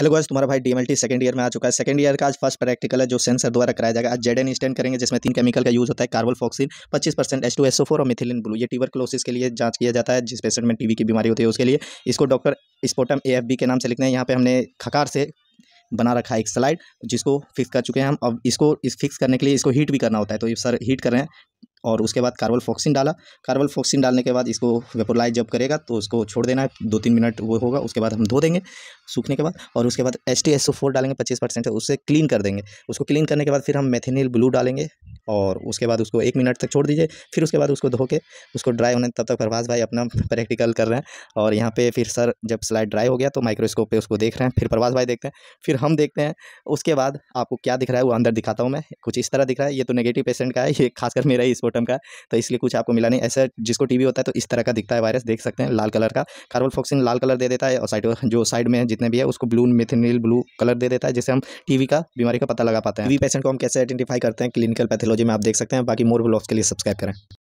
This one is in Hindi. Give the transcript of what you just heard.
हेलो गाइस तुम्हारा भाई डीएमएलटी सेकंड ईयर में आ चुका है सेकंड ईयर का आज फर्स्ट प्रैक्टिकल है जो सेंसर द्वारा कराया जाएगा आज जेड एन स्टैंड करेंगे जिसमें तीन केमिकल का यूज होता है carbol fuchsin 25 percent H two S four और मिथिलिन ब्लू ये टीवर क्लोसिस के लिए जांच किया जाता है जिस पेशेंट में टीवी की बीमारी होती है उसके लिए इसको डॉक्टर स्पोटम ए के नाम से लिखते हैं यहाँ पर हमने खकार से बना रखा है एक स्लाइड जिसको फिक्स कर चुके हैं हम अब इसको इस फिक्स करने के लिए इसको हीट भी करना होता है तो ये सर हीट कर रहे हैं और उसके बाद कार्बल फॉक्सिन डाला कार्बल फॉक्सिन डालने के बाद इसको वेपोलाइज जब करेगा तो उसको छोड़ देना है दो तीन मिनट वो होगा उसके बाद हम धो देंगे सूखने के बाद और उसके बाद H T S O four डालेंगे पच्चीस परसेंट उससे क्लीन कर देंगे उसको क्लीन करने के बाद फिर हम मेथेनिल ब्लू डालेंगे और उसके बाद उसको एक मिनट तक छोड़ दीजिए फिर उसके बाद उसको धो के उसको ड्राई होने तब तक प्रभाष भाई अपना प्रैक्टिकल कर रहे हैं और यहाँ पे फिर सर जब स्लाइड ड्राई हो गया तो माइक्रोस्कोप पे उसको देख रहे हैं फिर प्रभाष भाई देखते हैं फिर हम देखते हैं उसके बाद आपको क्या दिख रहा है वो अंदर दिखाता हूँ मैं कुछ इस तरह दिख रहा है ये तो नेगेटिव पेशेंट का है ये खासकर मेरा ही स्पोटम का तो इसलिए कुछ आपको मिला नहीं ऐसा जिसको टी होता है तो इस तरह का दिखता है वायरस देख सकते हैं लाल कलर का कार्बल फॉक्सिन लाल कलर दे देता है और साइड जो साइड में जितने भी है उसको ब्लू मेथिनिल ब्लू कलर दे देता है जिससे हम टी का बीमारी का पता लगा पाते हैं टी पेशेंट को हम कैसे आइडेंटिफाई करते हैं क्लिनिकल पैथोलॉजी में आप देख सकते हैं बाकी मोर ब्लॉग्स के लिए सब्सक्राइब करें